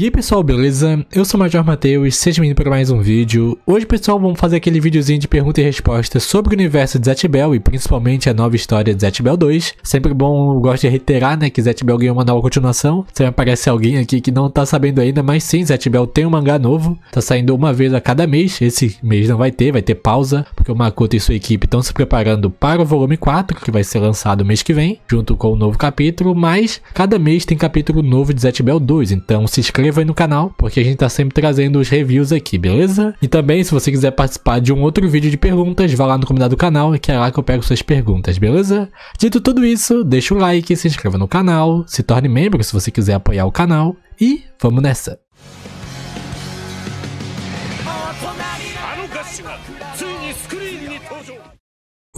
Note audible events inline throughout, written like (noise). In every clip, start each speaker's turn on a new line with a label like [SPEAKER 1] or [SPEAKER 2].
[SPEAKER 1] E aí pessoal, beleza? Eu sou o Major Matheus, seja bem-vindo para mais um vídeo. Hoje pessoal, vamos fazer aquele videozinho de pergunta e resposta sobre o universo de Bell e principalmente a nova história de Bell 2. Sempre bom, eu gosto de reiterar né, que Bell ganhou uma nova continuação. Sempre aparece alguém aqui que não tá sabendo ainda, mas sim, Bell tem um mangá novo. Tá saindo uma vez a cada mês, esse mês não vai ter, vai ter pausa, porque o Makoto e sua equipe estão se preparando para o volume 4, que vai ser lançado mês que vem, junto com o novo capítulo, mas cada mês tem capítulo novo de Bell 2, então se inscreva inscreva aí no canal, porque a gente tá sempre trazendo os reviews aqui, beleza? E também, se você quiser participar de um outro vídeo de perguntas, vá lá no comentário do canal, que é lá que eu pego suas perguntas, beleza? Dito tudo isso, deixa o like, se inscreva no canal, se torne membro se você quiser apoiar o canal, e vamos nessa!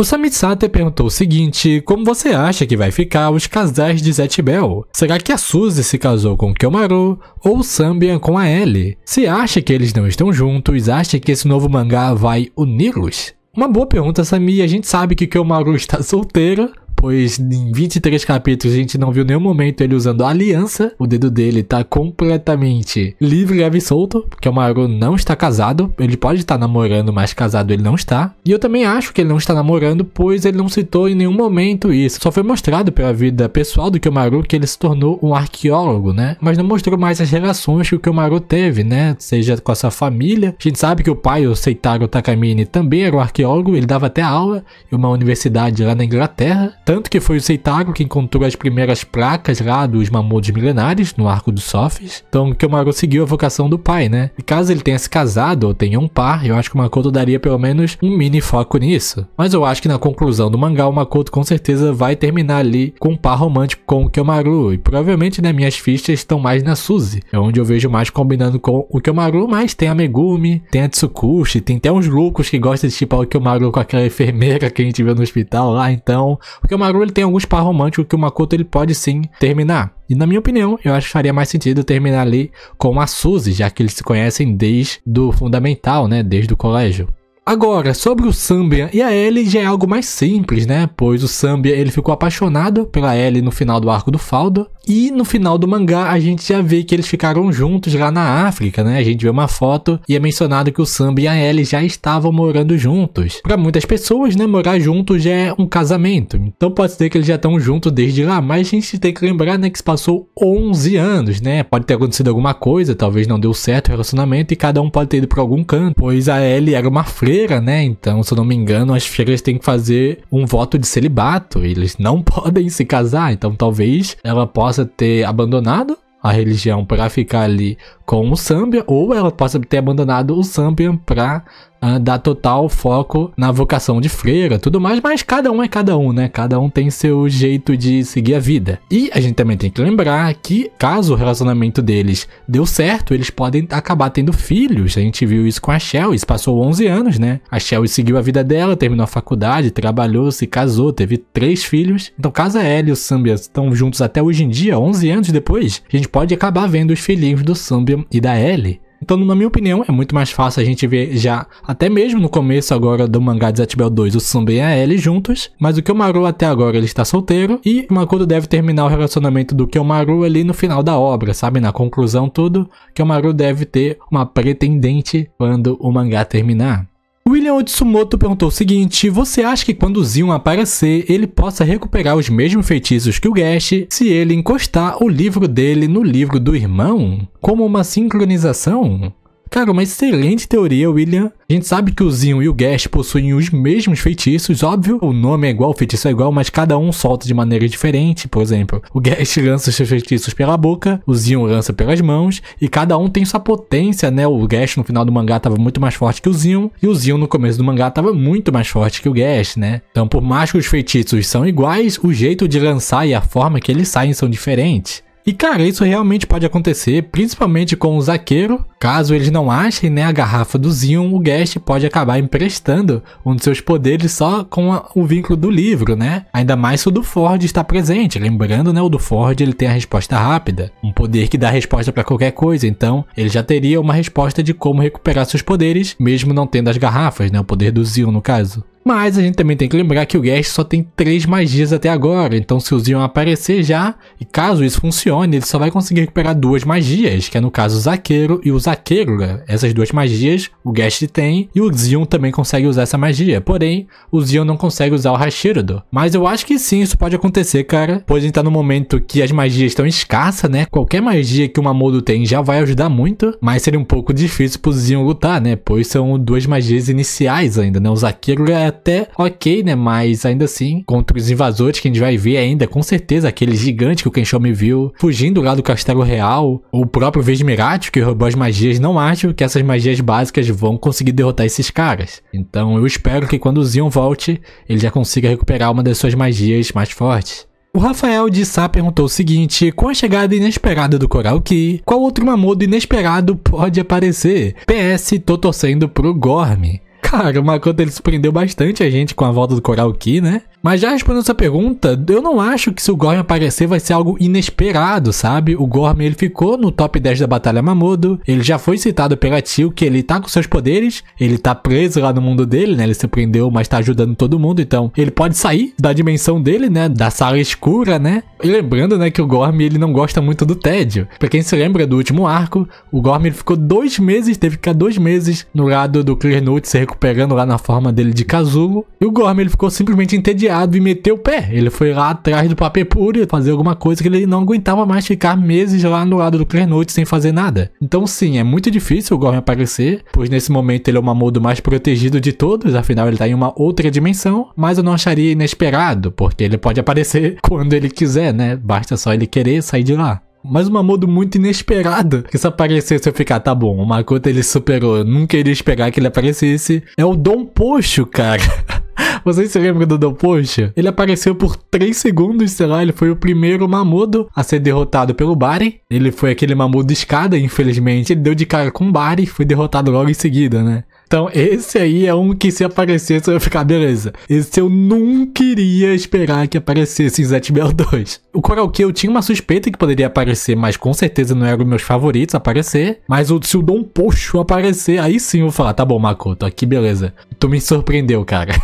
[SPEAKER 1] O Samit Sater perguntou o seguinte, como você acha que vai ficar os casais de Zet Bell? Será que a Suzy se casou com Kyomaru ou Sambian com a Ellie? Se acha que eles não estão juntos, acha que esse novo mangá vai uni-los? Uma boa pergunta, Sami. A gente sabe que Kyomaru está (laughs) solteira, pois em 23 capítulos a gente não viu nenhum momento ele usando a aliança. O dedo dele tá completamente livre, leve e solto, porque o Maru não está casado. Ele pode estar namorando, mas casado ele não está. E eu também acho que ele não está namorando, pois ele não citou em nenhum momento isso. Só foi mostrado pela vida pessoal do Kyomaru que ele se tornou um arqueólogo, né? Mas não mostrou mais as relações que o Kyomaru teve, né? Seja com a sua família. A gente sabe que o pai, o Seitaro Takamine, também era um arqueólogo. Ele dava até aula em uma universidade lá na Inglaterra. Tanto que foi o Seitaro que encontrou as primeiras placas lá dos mamudos milenares, no Arco dos Sofis. Então Kyomaru seguiu a vocação do pai, né? E caso ele tenha se casado ou tenha um par, eu acho que o Makoto daria pelo menos um mini foco nisso. Mas eu acho que na conclusão do mangá, o Makoto com certeza vai terminar ali com um par romântico com o Kyomaru. E provavelmente, né, minhas fichas estão mais na Suzy. É onde eu vejo mais combinando com o Kyomaru, mas tem a Megumi, tem a Tsukushi, tem até uns loucos que gostam de chipar o Kyomaru com aquela enfermeira que a gente viu no hospital lá. Então, o Kyomaru Kamaru ele tem alguns par românticos que o Makoto ele pode sim terminar. E na minha opinião, eu acho que faria mais sentido terminar ali com a Suzy, já que eles se conhecem desde do fundamental, né, desde o colégio. Agora, sobre o Sambia e a Ellie já é algo mais simples, né? Pois o Sambia ele ficou apaixonado pela Ellie no final do arco do Faldo, e no final do mangá a gente já vê que eles ficaram juntos lá na África, né? A gente vê uma foto e é mencionado que o Samba e a Ellie já estavam morando juntos. Para muitas pessoas, né, morar juntos já é um casamento. Então pode ser que eles já estão juntos desde lá, mas a gente tem que lembrar, né, que se passou 11 anos, né? Pode ter acontecido alguma coisa, talvez não deu certo o relacionamento e cada um pode ter ido para algum canto, pois a Ellie era uma freira, né? Então, se eu não me engano, as freiras têm que fazer um voto de celibato, eles não (laughs) podem se casar, então talvez ela possa possa ter abandonado a religião para ficar ali com o Sambian, ou ela possa ter abandonado o Sambian para uh, dá total foco na vocação de freira, tudo mais, mas cada um é cada um, né? Cada um tem seu jeito de seguir a vida. E a gente também tem que lembrar que caso o relacionamento deles deu certo, eles podem acabar tendo filhos. A gente viu isso com a Shell, isso passou 11 anos, né? A Shell seguiu a vida dela, terminou a faculdade, trabalhou, se casou, teve três filhos. Então, caso a Ellie e o Sambia estão juntos até hoje em dia, 11 anos depois, a gente pode acabar vendo os filhinhos do Sambia e da Ellie. Então, na minha opinião, é muito mais fácil a gente ver já, até mesmo no começo agora do mangá de 2, o Sumba e a Ellie juntos, mas o Kyomaru até agora ele está solteiro e o Makoto deve terminar o relacionamento do Kyomaru ali no final da obra, sabe? Na conclusão tudo, Kyomaru deve ter uma pretendente quando o mangá terminar. William Otsumoto perguntou o seguinte: Você acha que quando o Zion aparecer, ele possa recuperar os mesmos feitiços que o Gash se ele encostar o livro dele no livro do irmão? Como uma sincronização? Cara, uma excelente teoria, William. A gente sabe que o Zion e o Gash possuem os mesmos feitiços, óbvio. O nome é igual, o feitiço é igual, mas cada um solta de maneira diferente. Por exemplo, o Gash (laughs) lança seus feitiços pela boca, o Zion lança pelas mãos, e cada um tem sua potência, né? O Gash no final do mangá tava muito mais forte que o Zion. e o Zion no começo do mangá tava muito mais forte que o Gash, né? Então, por mais que os feitiços são iguais, o jeito de lançar e a forma que eles saem são diferentes. E cara, isso realmente pode acontecer, principalmente com o Zaqueiro, Caso eles não achem né, a garrafa do Zion, o Guest pode acabar emprestando um de seus poderes só com a, o vínculo do livro, né? Ainda mais se o do Ford está presente. Lembrando, né, o do Ford ele tem a resposta rápida, um poder que dá resposta para qualquer coisa. Então, ele já teria uma resposta de como recuperar seus poderes, mesmo não tendo as garrafas, né? O poder do Zion, no caso. Mas a gente também tem que lembrar que o Guest só tem três magias até agora, então se o Zion aparecer já, e caso isso funcione, ele só vai conseguir recuperar duas magias, que é no caso o Zaqueiro e o Zaqueiro Saqueira. Essas duas magias o Guest tem e o Zion também consegue usar essa magia. Porém, o Zion não consegue usar o Hashirdo. Mas eu acho que sim, isso pode acontecer, cara. Pois a gente tá no momento que as magias estão escassas, né? Qualquer magia que o Mamodo tem já vai ajudar muito, mas seria um pouco difícil pro Zion lutar, né? Pois são duas magias iniciais ainda, né? O Zaqueiro é até ok, né? Mas ainda assim, contra os invasores que a gente vai ver ainda, com certeza, aquele gigante que o Kenshou viu fugindo lá do Castelo Real, o próprio Vesmiratio que roubou as magias magias, não acho que essas magias básicas vão conseguir derrotar esses caras. Então eu espero que quando o Zion volte, ele já consiga recuperar uma das suas magias mais fortes. O Rafael de Sá perguntou o seguinte, com a chegada inesperada do Coral Key, qual outro mamodo inesperado pode aparecer? PS, tô torcendo pro Gorme. Cara, o Makoto ele surpreendeu bastante a gente com a volta do Coral Ki, né? Mas já respondendo essa pergunta, eu não acho que se o Gorm aparecer vai ser algo inesperado, sabe? O Gorm ele ficou no top 10 da Batalha Mamodo, ele já foi citado pela Tio que ele tá com seus poderes, ele tá preso lá no mundo dele, né? Ele se prendeu, mas tá ajudando todo mundo, então ele pode sair da dimensão dele, né? Da sala escura, né? E lembrando, né, que o Gorm ele não gosta muito do tédio. Pra quem se lembra do último arco, o Gorm ele ficou dois meses, teve que ficar dois meses no lado do Clearnote se pegando lá na forma dele de casulo. E o Gorm ele ficou simplesmente entediado e meteu o pé. Ele foi lá atrás do Papepuri fazer alguma coisa que ele não aguentava mais ficar meses lá no lado do Clernote sem fazer nada. Então sim, é muito difícil o Gorm aparecer, pois nesse momento ele é o Mamodo mais protegido de todos, afinal ele tá em uma outra dimensão, mas eu não acharia inesperado, porque ele pode aparecer (laughs) quando ele quiser, né? Basta só ele querer sair de lá. Mas uma modo muito inesperada. Que se aparecesse eu ficar, tá bom, o Makoto ele superou. Eu nunca iria esperar que ele aparecesse. É o Dom Pocho, cara. (laughs) Vocês se lembram do Dom Poxa? Ele apareceu por 3 segundos, sei lá, ele foi o primeiro Mamodo a ser derrotado pelo Bari. Ele foi aquele Mamodo escada, infelizmente. Ele deu de cara com o Bari e foi derrotado logo em seguida, né? Então, esse aí é um que se aparecesse eu ia ficar, beleza. Esse eu nunca iria esperar que aparecesse em Zatbel 2. O Coral K eu tinha uma suspeita que poderia aparecer, mas com certeza não era um dos meus favoritos aparecer. Mas o, se o Dom Pocho aparecer, aí sim eu vou falar, tá bom, Makoto, aqui beleza. Tu me surpreendeu, cara.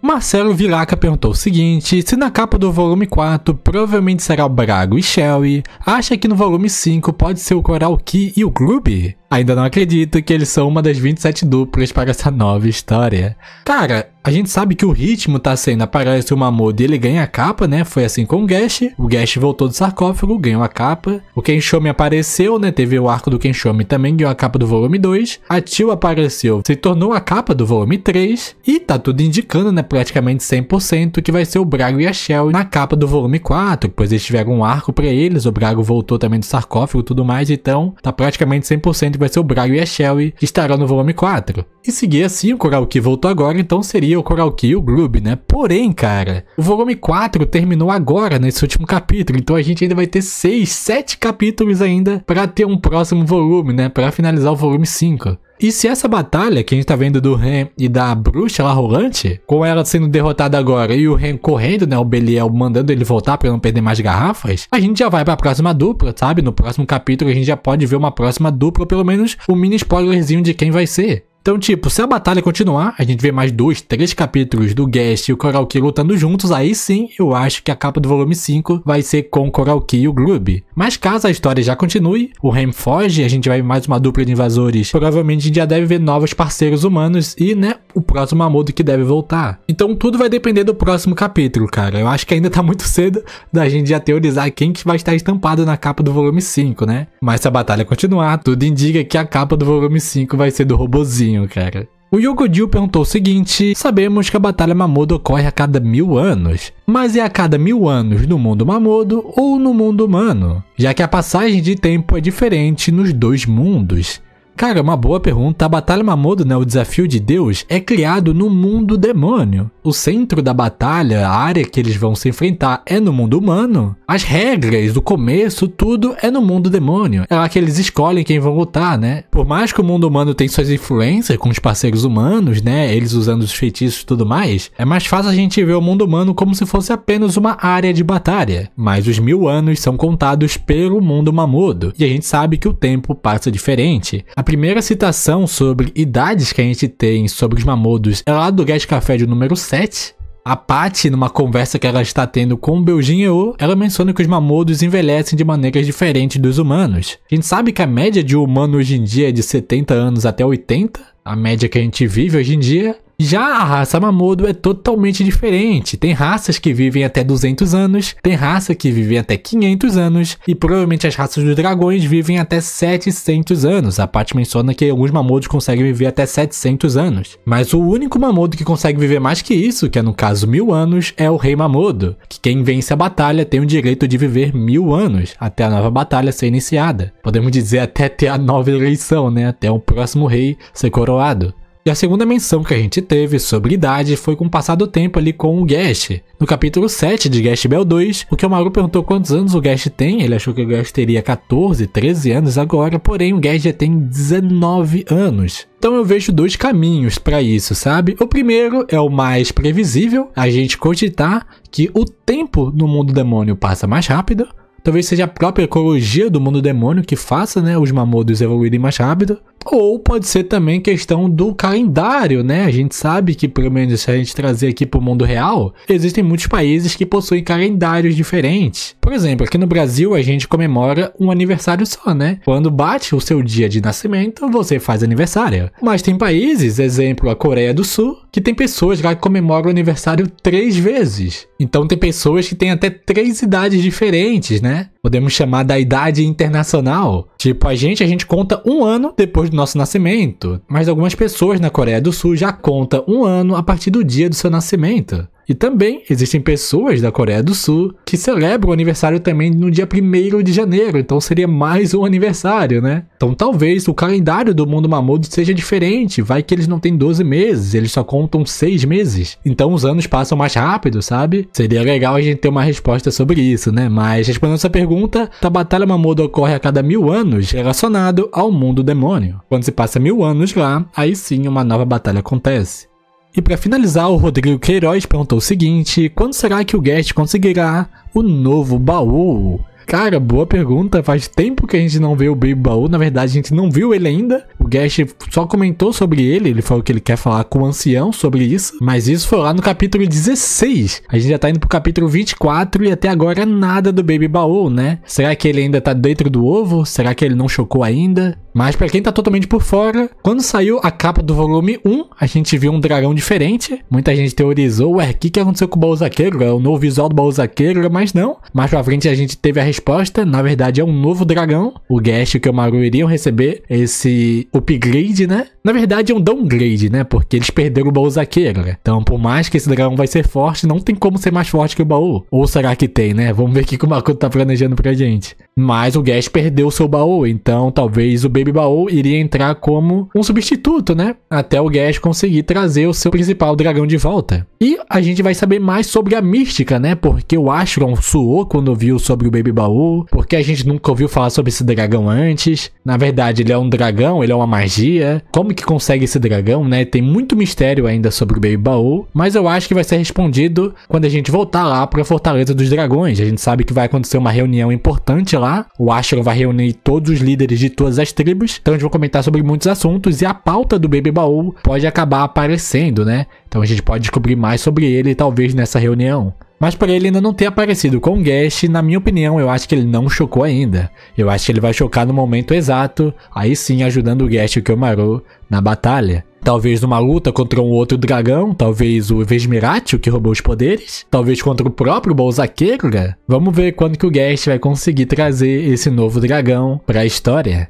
[SPEAKER 1] (laughs) Marcelo Viraca perguntou o seguinte: se na capa do volume 4 provavelmente será o Brago e Shelly, acha que no volume 5 pode ser o Coral Key e o Groove? Ainda não acredito que eles são uma das 27 duplas para essa nova história. Cara, a gente sabe que o ritmo tá sendo assim, né? aparece o Mamodo e ele ganha a capa, né? Foi assim com o Gash. O Gash voltou do sarcófago, ganhou a capa. O Kenshome apareceu, né? Teve o arco do Kenshome também, ganhou a capa do volume 2. A Tio apareceu, se tornou a capa do volume 3. E tá tudo indicando, né? Praticamente 100% que vai ser o Brago e a Shell na capa do volume 4. Pois eles tiveram um arco para eles, o Brago voltou também do sarcófago e tudo mais. Então tá praticamente 100% vai ser o Brian e a Sherry, que estarão no volume 4. E seguir assim, o Coral Key voltou agora, então seria o Coral Key e o Groob, né? Porém, cara, o volume 4 terminou agora, nesse último capítulo, então a gente ainda vai ter 6, 7 capítulos ainda para ter um próximo volume, né? Para finalizar o volume 5. E se essa batalha que a gente tá vendo do Ren e da bruxa lá rolante, com ela sendo derrotada agora e o Ren correndo, né? O Beliel mandando ele voltar para não perder mais garrafas, a gente já vai pra próxima dupla, sabe? No próximo capítulo a gente já pode ver uma próxima dupla, pelo menos um mini spoilerzinho de quem vai ser. Então, tipo, se a batalha continuar, a gente vê mais dois, três capítulos do Guest e o Coral lutando juntos, aí sim eu acho que a capa do volume 5 vai ser com o Coral e o Gloob. Mas caso a história já continue, o Rem foge, a gente vai ver mais uma dupla de invasores, provavelmente a gente já deve ver novos parceiros humanos e, né, o próximo Amodo que deve voltar. Então tudo vai depender do próximo capítulo, cara. Eu acho que ainda tá muito cedo da gente já teorizar quem que vai estar estampado na capa do volume 5, né? Mas se a batalha continuar, tudo indica que a capa do volume 5 vai ser do robozinho igualzinho, cara. O Yogodil perguntou o seguinte: Sabemos que a Batalha Mamodo ocorre a cada mil anos, mas é a cada mil anos no mundo Mamodo ou no mundo humano? Já que a passagem de tempo é diferente nos dois mundos. Cara, uma boa pergunta. A Batalha Mamodo, né, o Desafio de Deus, é criado no mundo demônio. O centro da batalha, a área que eles vão se enfrentar, é no mundo humano. As regras, o começo, tudo é no mundo demônio. É lá que eles escolhem quem vão lutar, né? Por mais que o mundo humano tenha suas influências com os parceiros humanos, né, eles usando os feitiços e tudo mais, é mais fácil a gente ver o mundo humano como se fosse apenas uma área de batalha. Mas os mil anos são contados pelo mundo Mamodo e a gente sabe que o tempo passa diferente. A a primeira citação sobre idades que a gente tem sobre os mamodos é lá do Guest Café de número 7, a Paty, numa conversa que ela está tendo com o Beljin Yeô, ela menciona que os mamodos envelhecem de maneiras diferentes dos humanos. A gente sabe que a média de humano hoje em dia é de 70 anos até 80, a média que a gente vive hoje em dia, já a raça Mamodo é totalmente diferente. Tem raças que vivem até 200 anos, tem raça que vive até 500 anos e provavelmente as raças dos dragões vivem até 700 anos. A parte menciona que alguns mamodos conseguem viver até 700 anos. Mas o único mamodo que consegue viver mais que isso, que é no caso mil anos, é o Rei Mamodo, que quem vence a batalha tem o direito de viver mil anos até a nova batalha ser iniciada. Podemos dizer até ter a nova eleição, né? Até o próximo rei ser coroado. E a segunda menção que a gente teve sobre idade foi com o passar do tempo ali com o Gash. No capítulo 7 de Gash Bell 2, o Kyomaru perguntou quantos anos o Gash tem, ele achou que o Gash teria 14, 13 anos agora, porém o Gash já tem 19 anos. Então eu vejo dois caminhos para isso, sabe? O primeiro é o mais previsível, a gente cogitar que o tempo no mundo demônio passa mais rápido, Talvez seja a própria ecologia do mundo demônio que faça né, os mamodos evoluírem mais rápido. Ou pode ser também questão do calendário, né? A gente sabe que, pelo menos se a gente trazer aqui para o mundo real, existem muitos países que possuem calendários diferentes. Por exemplo, aqui no Brasil a gente comemora um aniversário só, né? Quando bate o seu dia de nascimento, você faz aniversário. Mas tem países, exemplo a Coreia do Sul, que tem pessoas lá que comemoram o aniversário três vezes. Então tem pessoas que têm até três idades diferentes, né? Podemos chamar da idade internacional. Tipo, a gente, a gente conta um ano depois do nosso nascimento. Mas algumas pessoas na Coreia do Sul já contam um ano a partir do dia do seu nascimento. E também existem pessoas da Coreia do Sul que celebram o aniversário também no dia 1 de janeiro, então seria mais um aniversário, né? Então talvez o calendário do mundo Mamodo seja diferente, vai que eles não têm 12 meses, eles só contam 6 meses. Então os anos passam mais rápido, sabe? Seria legal a gente ter uma resposta sobre isso, né? Mas respondendo essa pergunta, a batalha Mamodo ocorre a cada mil anos relacionado ao mundo demônio. Quando se passa mil anos lá, aí sim uma nova batalha acontece. E para finalizar, o Rodrigo Queiroz perguntou o seguinte: quando será que o Guest conseguirá o novo baú? Cara, boa pergunta. Faz tempo que a gente não vê o Baby Baú. Na verdade, a gente não viu ele ainda. O Guest só comentou sobre ele. Ele falou que ele quer falar com o ancião sobre isso. Mas isso foi lá no capítulo 16. A gente já tá indo pro capítulo 24 e até agora nada do Baby Baú, né? Será que ele ainda tá dentro do ovo? Será que ele não chocou ainda? Mas para quem tá totalmente por fora, quando saiu a capa do volume 1, a gente viu um dragão diferente. Muita gente teorizou, ué, o que, que aconteceu com o baú zaqueiro? É o novo visual do baú zaqueiro, mas não. Mais pra frente a gente teve a resposta, na verdade é um novo dragão. O Guest e o Kamaru iriam receber esse upgrade, né? Na verdade é um downgrade, né? Porque eles perderam o baú zaqueiro. Né? Então por mais que esse dragão vai ser forte, não tem como ser mais forte que o baú. Ou será que tem, né? Vamos ver o que o Makoto tá planejando pra gente. Mas o Guest perdeu o seu baú, então talvez o B Baby Baú iria entrar como um substituto, né? Até o Gash conseguir trazer o seu principal dragão de volta. E a gente vai saber mais sobre a mística, né? Porque o Ashron suou quando viu sobre o Baby Baú, porque a gente nunca ouviu falar sobre esse dragão antes. Na verdade, ele é um dragão, ele é uma magia. Como que consegue esse dragão, né? Tem muito mistério ainda sobre o Baby Baú, mas eu acho que vai ser respondido quando a gente voltar lá para a Fortaleza dos Dragões. A gente sabe que vai acontecer uma reunião importante lá. O Ashron vai reunir todos os líderes de todas as tribos então a gente vai comentar sobre muitos assuntos e a pauta do Baby Baú pode acabar aparecendo, né? Então a gente pode descobrir mais sobre ele talvez nessa reunião. Mas por ele ainda não ter aparecido com o Guest, na minha opinião, eu acho que ele não chocou ainda. Eu acho que ele vai chocar no momento exato, aí sim ajudando o Guest e o Kyomaru na batalha. Talvez numa luta contra um outro dragão, talvez o Vesmiratio que roubou os poderes, talvez contra o próprio Bolsaqueira. Vamos ver quando que o Guest vai conseguir trazer esse novo dragão para a história.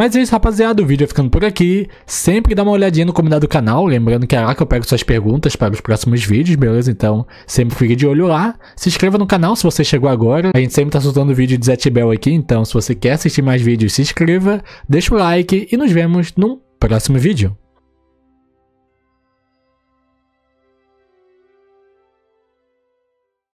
[SPEAKER 1] Mas é isso, rapaziada. O vídeo é ficando por aqui. Sempre dá uma olhadinha no comentário do canal. Lembrando que é lá que eu pego suas perguntas para os próximos vídeos, beleza? Então, sempre fique de olho lá. Se inscreva no canal se você chegou agora. A gente sempre tá soltando vídeo de Zet Bell aqui. Então, se você quer assistir mais vídeos, se inscreva, deixa o like e nos vemos num próximo vídeo.